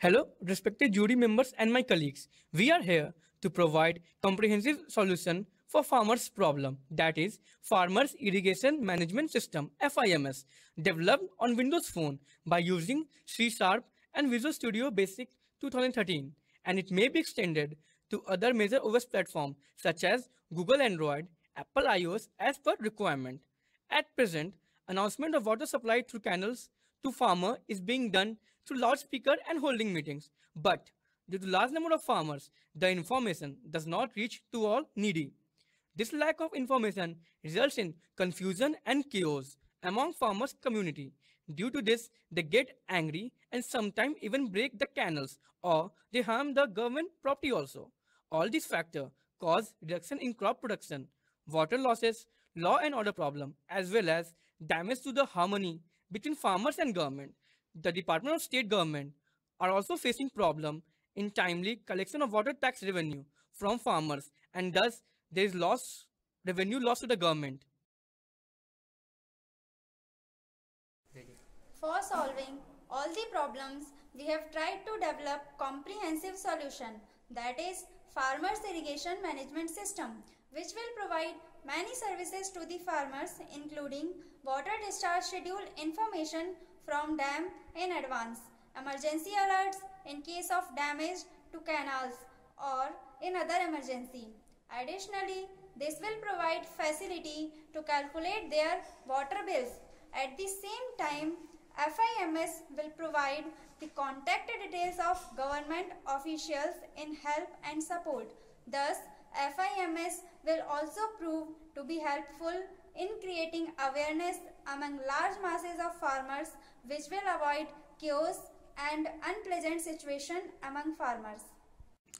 Hello, respected jury members and my colleagues. We are here to provide comprehensive solution for farmers problem that is farmers irrigation management system FIMS developed on Windows phone by using C sharp and Visual Studio Basic 2013 and it may be extended to other major OS platforms such as Google Android, Apple iOS as per requirement. At present, announcement of water supply through canals to farmer is being done through loudspeaker and holding meetings. But due to large number of farmers, the information does not reach to all needy. This lack of information results in confusion and chaos among farmers community. Due to this, they get angry and sometimes even break the canals or they harm the government property also. All these factors cause reduction in crop production, water losses, law and order problem, as well as damage to the harmony between farmers and government. The Department of State government are also facing problem in timely collection of water tax revenue from farmers and thus there is loss revenue loss to the government. For solving all the problems, we have tried to develop comprehensive solution that is farmers irrigation management system which will provide many services to the farmers including water discharge schedule information from dam in advance, emergency alerts in case of damage to canals or in other emergency. Additionally, this will provide facility to calculate their water bills. At the same time, FIMS will provide the contact details of government officials in help and support. Thus, FIMS will also prove to be helpful in creating awareness among large masses of farmers which will avoid chaos and unpleasant situation among farmers.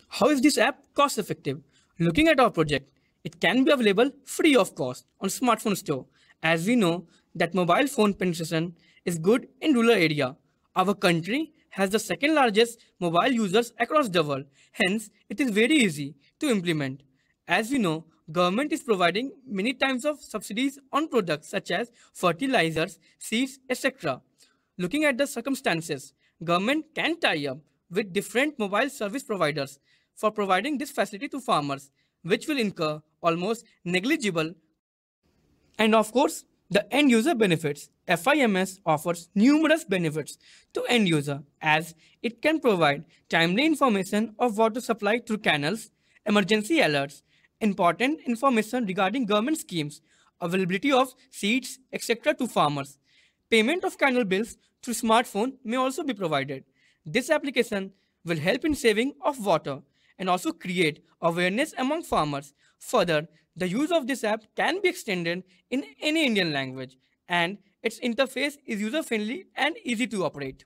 How is this app cost effective? Looking at our project, it can be available free of cost on smartphone store. As we know that mobile phone penetration is good in rural area. Our country has the second largest mobile users across the world. Hence, it is very easy to implement. As we know, government is providing many types of subsidies on products such as fertilizers, seeds, etc. Looking at the circumstances, government can tie up with different mobile service providers for providing this facility to farmers, which will incur almost negligible and of course the end user benefits. FIMS offers numerous benefits to end user as it can provide timely information of water supply through canals, emergency alerts, important information regarding government schemes, availability of seeds, etc. to farmers. Payment of canal bills through smartphone may also be provided. This application will help in saving of water and also create awareness among farmers. Further, the use of this app can be extended in any Indian language and its interface is user-friendly and easy to operate.